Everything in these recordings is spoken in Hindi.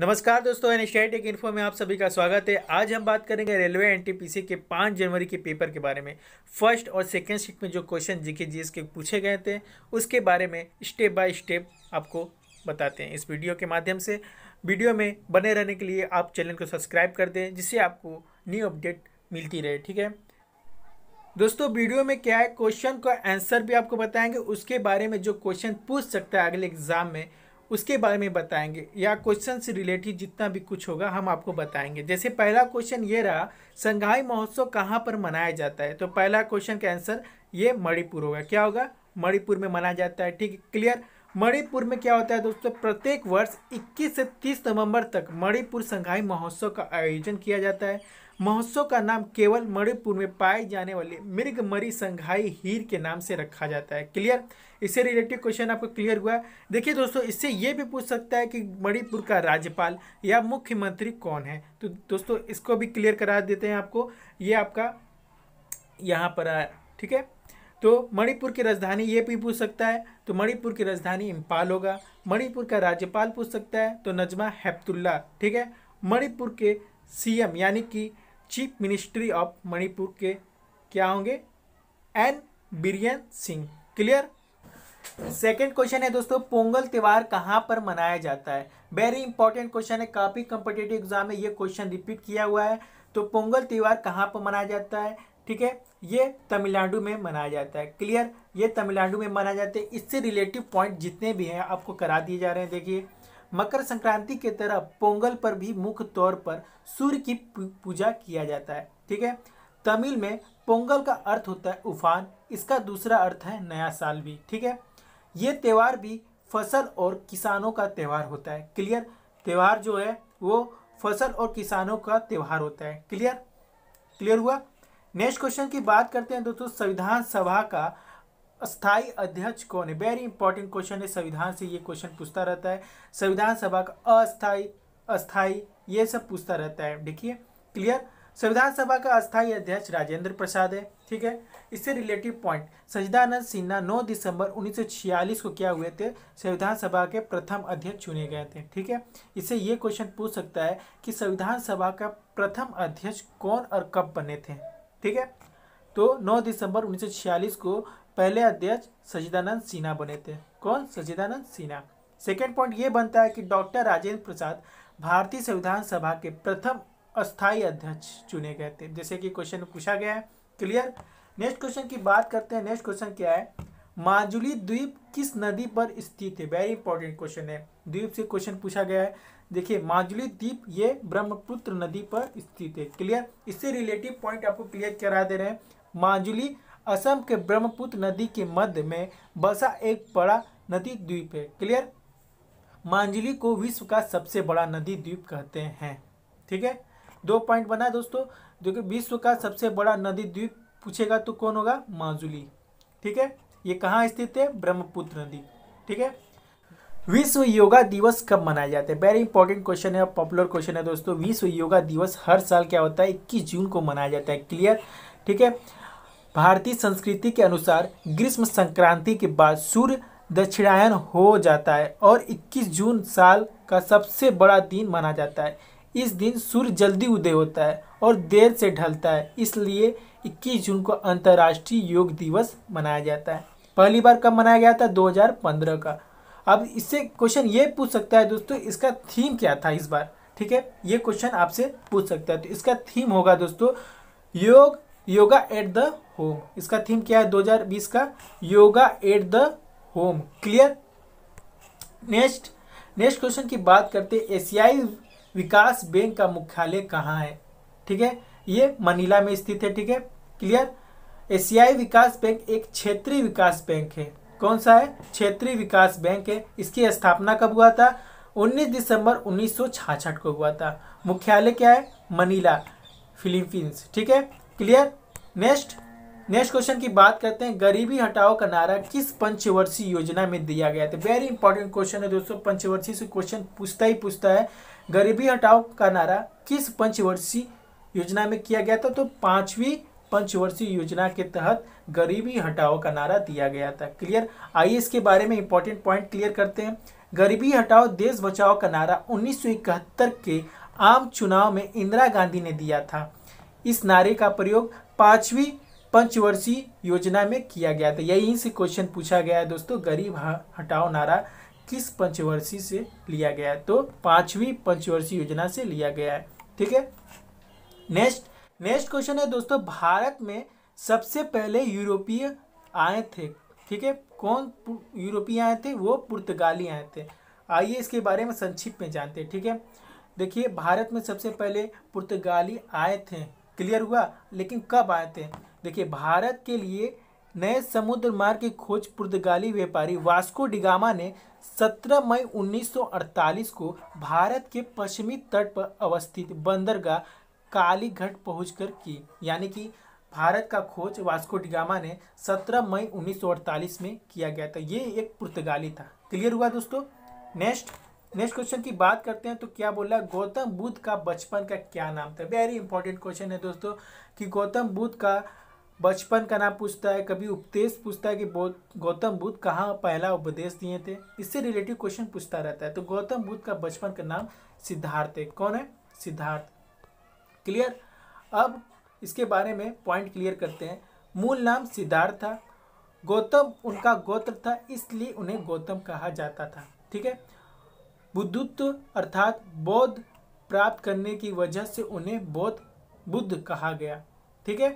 नमस्कार दोस्तों एन टेक इन्फो में आप सभी का स्वागत है आज हम बात करेंगे रेलवे एनटीपीसी के 5 जनवरी के पेपर के बारे में फर्स्ट और सेकेंड शिफ्ट में जो क्वेश्चन जीके जी के पूछे गए थे उसके बारे में स्टेप बाय स्टेप आपको बताते हैं इस वीडियो के माध्यम से वीडियो में बने रहने के लिए आप चैनल को सब्सक्राइब कर दें जिससे आपको न्यू अपडेट मिलती रहे ठीक है दोस्तों वीडियो में क्या है क्वेश्चन का आंसर भी आपको बताएंगे उसके बारे में जो क्वेश्चन पूछ सकता है अगले एग्जाम में उसके बारे में बताएंगे या क्वेश्चन से रिलेटेड जितना भी कुछ होगा हम आपको बताएंगे जैसे पहला क्वेश्चन ये रहा संघाई महोत्सव कहाँ पर मनाया जाता है तो पहला क्वेश्चन का आंसर ये मणिपुर होगा क्या होगा मणिपुर में मनाया जाता है ठीक है क्लियर मणिपुर में क्या होता है दोस्तों प्रत्येक वर्ष 21 से 30 नवंबर तक मणिपुर संघाई महोत्सव का आयोजन किया जाता है महोत्सव का नाम केवल मणिपुर में पाए जाने वाले मृगमरी संघाई हीर के नाम से रखा जाता है क्लियर इससे रिलेटेड क्वेश्चन आपको क्लियर हुआ देखिए दोस्तों इससे ये भी पूछ सकता है कि मणिपुर का राज्यपाल या मुख्यमंत्री कौन है तो दोस्तों इसको भी क्लियर करा देते हैं आपको ये आपका यहाँ पर आया ठीक है तो मणिपुर की राजधानी ये भी पूछ सकता है तो मणिपुर की राजधानी इम्पाल होगा मणिपुर का राज्यपाल पूछ सकता है तो नजमा हेप्तुल्ला ठीक है मणिपुर के सीएम यानी कि चीफ मिनिस्ट्री ऑफ मणिपुर के क्या होंगे N Biren Singh clear second question है दोस्तों पोंगल त्यौहार कहाँ पर मनाया जाता है वेरी इंपॉर्टेंट क्वेश्चन है काफ़ी कॉम्पिटेटिव एग्जाम में ये क्वेश्चन रिपीट किया हुआ है तो पोंगल त्यौहार कहाँ पर मनाया जाता है ठीक है ये तमिलनाडु में मनाया जाता है क्लियर ये तमिलनाडु में मनाया जाता है इससे रिलेटिव पॉइंट जितने भी हैं आपको करा दिए जा रहे हैं देखिए मकर संक्रांति के तरह पोंगल पर भी मुख्य तौर पर सूर्य की पूजा किया जाता है ठीक है तमिल में पोंगल का अर्थ होता है उफान इसका दूसरा अर्थ है नया साल भी ठीक है ये त्यौहार भी फसल और किसानों का त्यौहार होता है क्लियर त्यौहार जो है वो फसल और किसानों का त्यौहार होता है क्लियर क्लियर हुआ नेक्स्ट क्वेश्चन की बात करते हैं दोस्तों संविधान सभा का स्थायी अध्यक्ष कौन है वेरी इंपॉर्टेंट क्वेश्चन है संविधान से ये क्वेश्चन पूछता रहता है संविधान सभा का अस्थाई अस्थाई ये सब पूछता रहता है देखिए क्लियर संविधान सभा का अस्थायी अध्यक्ष राजेंद्र प्रसाद है ठीक है इससे रिलेटिव पॉइंट सचिदानंद सिन्हा 9 दिसंबर 1946 को क्या हुए थे संविधान सभा के प्रथम अध्यक्ष चुने गए थे ठीक है इससे ये क्वेश्चन पूछ सकता है कि संविधान सभा का प्रथम अध्यक्ष कौन और कब बने थे ठीक है तो 9 दिसंबर 1946 को पहले अध्यक्ष सचिदानंद सिन्हा बने थे कौन सचिदानंद सिन्हा सेकेंड पॉइंट ये बनता है कि डॉक्टर राजेंद्र प्रसाद भारतीय संविधान सभा के प्रथम अस्थायी अध्यक्ष चुने गए थे जैसे कि क्वेश्चन पूछा गया है क्लियर नेक्स्ट क्वेश्चन की बात करते हैं नेक्स्ट क्वेश्चन क्या है माजुली द्वीप किस नदी पर स्थित है वेरी इंपॉर्टेंट क्वेश्चन है द्वीप से क्वेश्चन पूछा गया है देखिए माजुली द्वीप ये ब्रह्मपुत्र नदी पर स्थित है क्लियर इससे रिलेटिव पॉइंट आपको क्लियर करा दे रहे हैं माजुली असम के ब्रह्मपुत्र नदी के मध्य में बसा एक बड़ा नदी द्वीप है क्लियर मांजुली को विश्व का सबसे बड़ा नदी द्वीप कहते हैं ठीक है दो पॉइंट बना दोस्तों देखिए विश्व का सबसे बड़ा नदी द्वीप पूछेगा तो कौन होगा माजुली ठीक है ये कहाँ स्थित है ब्रह्मपुत्र नदी ठीक है विश्व योगा दिवस कब मनाया जाता है वेरी इंपॉर्टेंट क्वेश्चन है पॉपुलर क्वेश्चन है दोस्तों विश्व योगा दिवस हर साल क्या होता है इक्कीस जून को मनाया जाता है क्लियर ठीक है भारतीय संस्कृति के अनुसार ग्रीष्म संक्रांति के बाद सूर्य दक्षिणायन हो जाता है और 21 जून साल का सबसे बड़ा दिन माना जाता है इस दिन सूर्य जल्दी उदय होता है और देर से ढलता है इसलिए 21 जून को अंतर्राष्ट्रीय योग दिवस मनाया जाता है पहली बार कब मनाया गया था 2015 का अब इससे क्वेश्चन ये पूछ सकता है दोस्तों इसका थीम क्या था इस बार ठीक है ये क्वेश्चन आपसे पूछ सकता है तो इसका थीम होगा दोस्तों योग योगा एट द होम इसका थीम क्या है 2020 का yoga at the home clear next next question की बात करते एशियाई विकास बैंक का मुख्यालय कहाँ है ठीक है ये मनीला में स्थित है ठीक है क्लियर एशियाई विकास बैंक एक क्षेत्रीय विकास बैंक है कौन सा है क्षेत्रीय विकास बैंक है इसकी स्थापना कब हुआ था 19 दिसंबर 1966 को हुआ था मुख्यालय क्या है मनीला फिलीपींस ठीक है क्लियर नेक्स्ट नेक्स्ट क्वेश्चन की बात करते हैं गरीबी हटाओ का नारा किस पंचवर्षीय योजना में दिया गया था वेरी इंपॉर्टेंट क्वेश्चन है दोस्तों पंचवर्षीय से क्वेश्चन पूछता ही पूछता है गरीबी हटाओ का नारा किस पंचवर्षीय योजना में किया गया था तो पांचवी पंचवर्षीय योजना के तहत गरीबी हटाओ का नारा दिया गया था क्लियर आइए इसके बारे में इंपॉर्टेंट पॉइंट क्लियर करते हैं गरीबी हटाओ देश बचाओ का नारा उन्नीस के आम चुनाव में इंदिरा गांधी ने दिया था इस नारे का प्रयोग पांचवी पंचवर्षीय योजना में किया गया था यहीं से क्वेश्चन पूछा गया है दोस्तों गरीब हटाओ नारा किस पंचवर्षीय से लिया गया है तो पांचवी पंचवर्षीय योजना से लिया गया है ठीक है नेक्स्ट नेक्स्ट क्वेश्चन है दोस्तों भारत में सबसे पहले यूरोपीय आए थे ठीक है कौन यूरोपीय आए थे वो पुर्तगाली आए थे आइए इसके बारे में संक्षिप्त में जानते हैं ठीक है देखिए भारत में सबसे पहले पुर्तगाली आए थे क्लियर हुआ लेकिन कब आए थे देखिए भारत के लिए नए समुद्र मार्ग की खोज पुर्तगाली व्यापारी वास्को डिगामा ने 17 मई 1948 को भारत के पश्चिमी तट पर अवस्थित बंदरगाह कालीघट पहुंचकर की यानी कि भारत का खोज वास्को डिगामा ने 17 मई 1948 में किया गया था ये एक पुर्तगाली था क्लियर हुआ दोस्तों नेक्स्ट नेक्स्ट क्वेश्चन की बात करते हैं तो क्या बोला गौतम बुद्ध का बचपन का क्या नाम था वेरी इंपॉर्टेंट क्वेश्चन है दोस्तों कि गौतम बुद्ध का बचपन का नाम पूछता है कभी उपदेश पूछता है कि गौतम बुद्ध कहाँ पहला उपदेश दिए थे इससे रिलेटिव क्वेश्चन पूछता रहता है तो गौतम बुद्ध का बचपन का नाम सिद्धार्थ है कौन है सिद्धार्थ क्लियर अब इसके बारे में पॉइंट क्लियर करते हैं मूल नाम सिद्धार्थ था गौतम उनका गोत्र था इसलिए उन्हें गौतम कहा जाता था ठीक है बुद्धत्व अर्थात बौद्ध प्राप्त करने की वजह से उन्हें बौद्ध बुद्ध कहा गया ठीक है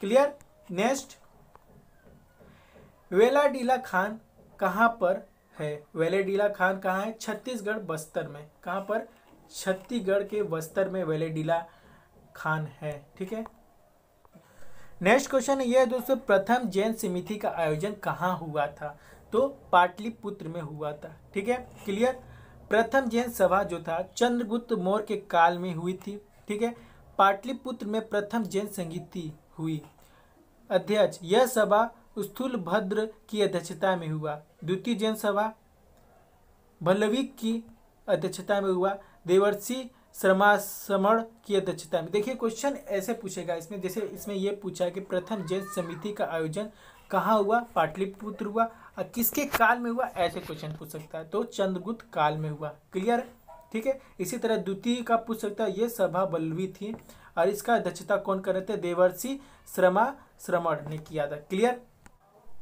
क्लियर नेक्स्ट वेलाडीला खान कहाँ पर है वेलेडीला खान कहाँ है छत्तीसगढ़ बस्तर में कहाँ पर छत्तीसगढ़ के बस्तर में वेलेडीला खान है ठीक है नेक्स्ट क्वेश्चन ये है दोस्तों प्रथम जैन समिति का आयोजन कहाँ हुआ था तो पाटलिपुत्र में हुआ था ठीक है क्लियर प्रथम जैन सभा जो था चंद्रगुप्त मौर्य के काल में हुई थी ठीक है पाटलिपुत्र में प्रथम जैन संगीति हुई अध्यक्ष यह सभा स्थूल भद्र की अध्यक्षता में हुआ द्वितीय जैन सभा भल्लवी की अध्यक्षता में हुआ देवर्षि श्रमाश्रमण की अध्यक्षता में देखिए क्वेश्चन ऐसे पूछेगा इसमें जैसे इसमें यह पूछा कि प्रथम जैन समिति का आयोजन कहाँ हुआ पाटलिपुत्र हुआ और किसके काल में हुआ ऐसे क्वेश्चन पूछ सकता है तो चंद्रगुप्त काल में हुआ क्लियर ठीक है इसी तरह द्वितीय का पूछ सकता है ये सभा बल्लवी थी और इसका अध्यक्षता कौन कर रहे थे देवर्षि श्रमा श्रमण ने किया था क्लियर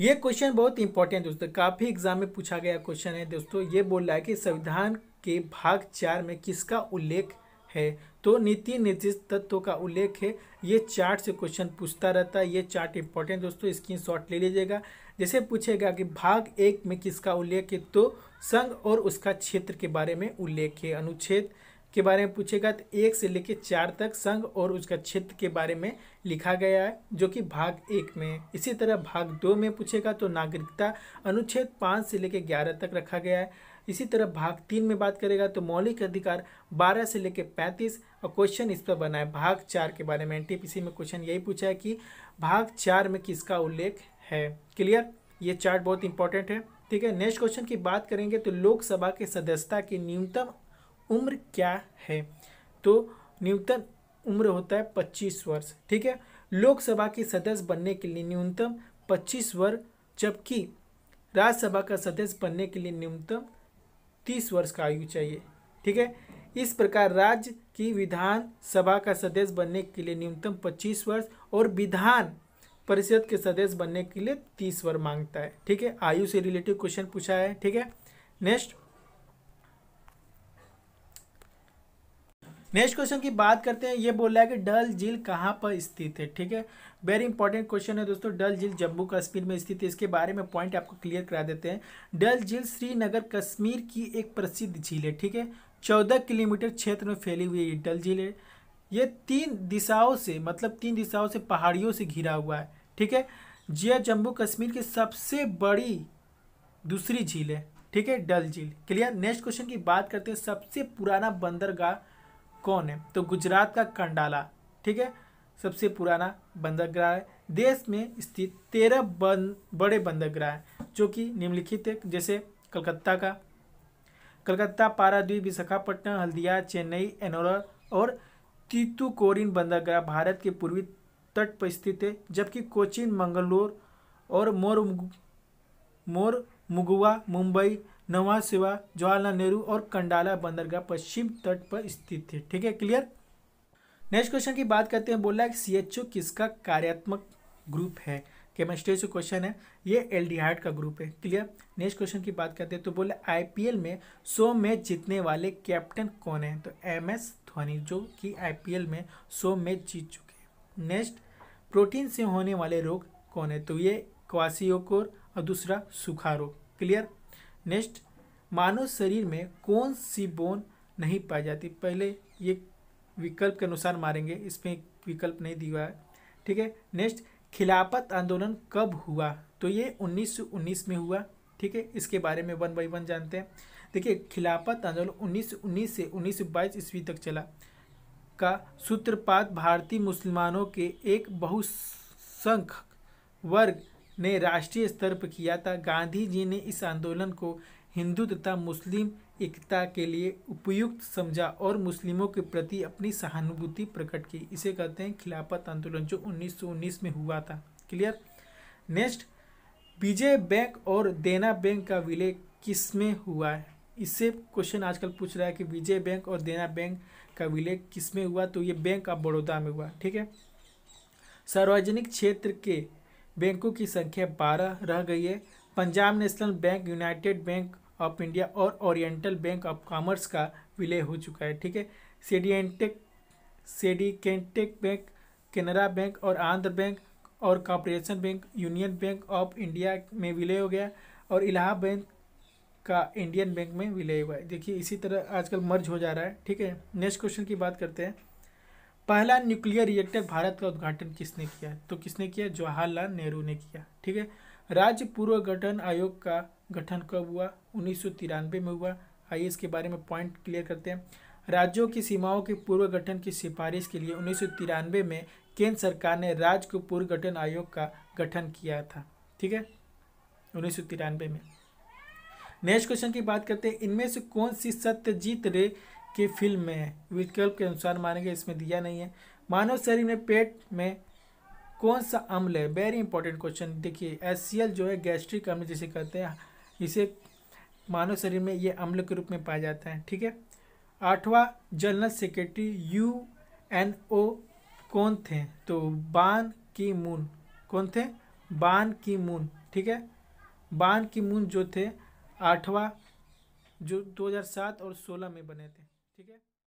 ये क्वेश्चन बहुत इंपॉर्टेंट दोस्तों काफ़ी एग्जाम में पूछा गया क्वेश्चन है दोस्तों ये बोल रहा है कि संविधान के भाग चार में किसका उल्लेख है तो नीति निर्देश तत्व का उल्लेख है ये चार्ट से क्वेश्चन पूछता रहता है ये चार्ट इंपॉर्टेंट दोस्तों स्क्रीन शॉट ले लीजिएगा जैसे पूछेगा कि भाग एक में किसका उल्लेख है तो संघ और उसका क्षेत्र के बारे में उल्लेख है अनुच्छेद के बारे में पूछेगा तो एक से लेकर चार तक संघ और उसका क्षेत्र के बारे में लिखा गया है जो कि भाग एक में इसी तरह भाग दो में पूछेगा तो नागरिकता अनुच्छेद पाँच से लेकर ग्यारह तक रखा गया है इसी तरह भाग तीन में बात करेगा तो मौलिक अधिकार 12 से लेकर 35 और क्वेश्चन इस पर बना है भाग चार के बारे में एनटीपीसी में क्वेश्चन यही पूछा है कि भाग चार में किसका उल्लेख है क्लियर ये चार्ट बहुत इंपॉर्टेंट है ठीक है नेक्स्ट क्वेश्चन की बात करेंगे तो लोकसभा के सदस्यता की न्यूनतम उम्र क्या है तो न्यूनतम उम्र होता है पच्चीस वर्ष ठीक है लोकसभा के सदस्य बनने के लिए न्यूनतम पच्चीस वर्ष जबकि राज्यसभा का सदस्य बनने के लिए न्यूनतम तीस वर्ष का आयु चाहिए ठीक है इस प्रकार राज्य की विधानसभा का सदस्य बनने के लिए न्यूनतम पच्चीस वर्ष और विधान परिषद के सदस्य बनने के लिए तीस वर्ष मांगता है ठीक है आयु से रिलेटिव क्वेश्चन पूछा है ठीक है नेक्स्ट नेक्स्ट क्वेश्चन की बात करते हैं ये बोल रहा है कि डल झील कहाँ पर स्थित है ठीक है वेरी इंपॉर्टेंट क्वेश्चन है दोस्तों डल झील जम्मू कश्मीर में स्थित है इसके बारे में पॉइंट आपको क्लियर करा देते हैं डल झील श्रीनगर कश्मीर की एक प्रसिद्ध झील है ठीक है चौदह किलोमीटर क्षेत्र में फैली हुई ये डल झील है ये तीन दिशाओं से मतलब तीन दिशाओं से पहाड़ियों से घिरा हुआ है ठीक है यह जम्मू कश्मीर की सबसे बड़ी दूसरी झील है ठीक है डल झील क्लियर नेक्स्ट क्वेश्चन की बात करते हैं सबसे पुराना बंदरगाह कौन है तो गुजरात का कंडाला ठीक है सबसे पुराना बंदरगाह है देश में स्थित तेरह बन, बड़े बंदरगाह हैं जो कि निम्नलिखित है जैसे कलकत्ता का कलकत्ता पारादीप विशाखापट्टनम हल्दिया चेन्नई एनोरा और तीतुकोरिन बंदरगाह भारत के पूर्वी तट पर स्थित है जबकि कोचिन मंगलोर और मोर मोर मुगुआ मुंबई नवाज सेवा जवाहरलाल नेहरू और कंडाला बंदरगाह पश्चिम तट पर स्थित थे ठीक है क्लियर नेक्स्ट क्वेश्चन की बात करते हैं बोला सी एच ओ किसका कार्यात्मक ग्रुप है केमिस्ट्री से क्वेश्चन है ये एल का ग्रुप है क्लियर नेक्स्ट क्वेश्चन की बात करते हैं तो बोले आई में सो मैच जीतने वाले कैप्टन कौन है तो एम एस धोनी जो कि आई में सो मैच जीत चुके हैं नेक्स्ट प्रोटीन से होने वाले रोग कौन है तो ये क्वासियोकोर और दूसरा सूखा रोग क्लियर नेक्स्ट मानव शरीर में कौन सी बोन नहीं पाई जाती पहले ये विकल्प के अनुसार मारेंगे इसमें विकल्प नहीं दिया है ठीक है नेक्स्ट खिलाफत आंदोलन कब हुआ तो ये 1919 में हुआ ठीक है इसके बारे में वन बाई वन जानते हैं देखिए खिलाफत आंदोलन 1919 से 1922 ईस्वी तक चला का सूत्रपात भारतीय मुसलमानों के एक बहुसंख्यक वर्ग ने राष्ट्रीय स्तर पर किया था गांधी जी ने इस आंदोलन को हिंदू तथा मुस्लिम एकता के लिए उपयुक्त समझा और मुस्लिमों के प्रति अपनी सहानुभूति प्रकट की इसे कहते हैं खिलाफत आंदोलन जो 1919 में हुआ था क्लियर नेक्स्ट विजय बैंक और देना बैंक का विलय किस में हुआ है इससे क्वेश्चन आजकल पूछ रहा है कि विजय बैंक और देना बैंक का विलय किस में हुआ तो ये बैंक ऑफ बड़ौदा में हुआ ठीक है सार्वजनिक क्षेत्र के बैंकों की संख्या बारह रह गई है Punjab national bank united bank of India और ओरिएंटल बैंक ऑफ कॉमर्स का विलय हो चुका है ठीक है सीडीएनटेक सीडीकेंटेक बैंक केनरा बैंक और आंध्र बैंक और corporation bank union bank of India में विलय हो गया और इलाहाबाद बैंक का इंडियन बैंक में विलय हुआ है देखिए इसी तरह आजकल मर्ज हो जा रहा है ठीक है नेक्स्ट क्वेश्चन की बात करते हैं पहला न्यूक्लियर रिएक्टर भारत का उद्घाटन किसने किया तो किसने किया जवाहरलाल नेहरू ने किया ठीक है राज्य पूर्व गठन आयोग का गठन कब हुआ उन्नीस में हुआ आइए इसके बारे में पॉइंट क्लियर करते हैं राज्यों की सीमाओं के पूर्व गठन की सिफारिश के लिए उन्नीस में केंद्र सरकार ने राज्य को पूर्व गठन आयोग का गठन किया था ठीक है उन्नीस में नेक्स्ट क्वेश्चन की बात करते हैं इनमें से कौन सी सत्यजीत रे की फिल्म में विकल्प के अनुसार मानेंगे इसमें दिया नहीं है मानव शरीर में पेट में कौन सा अम्ल है वेरी इंपॉर्टेंट क्वेश्चन देखिए एस जो है गैस्ट्रिक अम्ल जिसे कहते हैं इसे मानव शरीर में ये अम्ल के रूप में पाया जाता है ठीक है आठवां general secretary U N O कौन थे तो बान की मून कौन थे बान की मून ठीक है बान की मून जो थे आठवां जो 2007 और 16 में बने थे ठीक है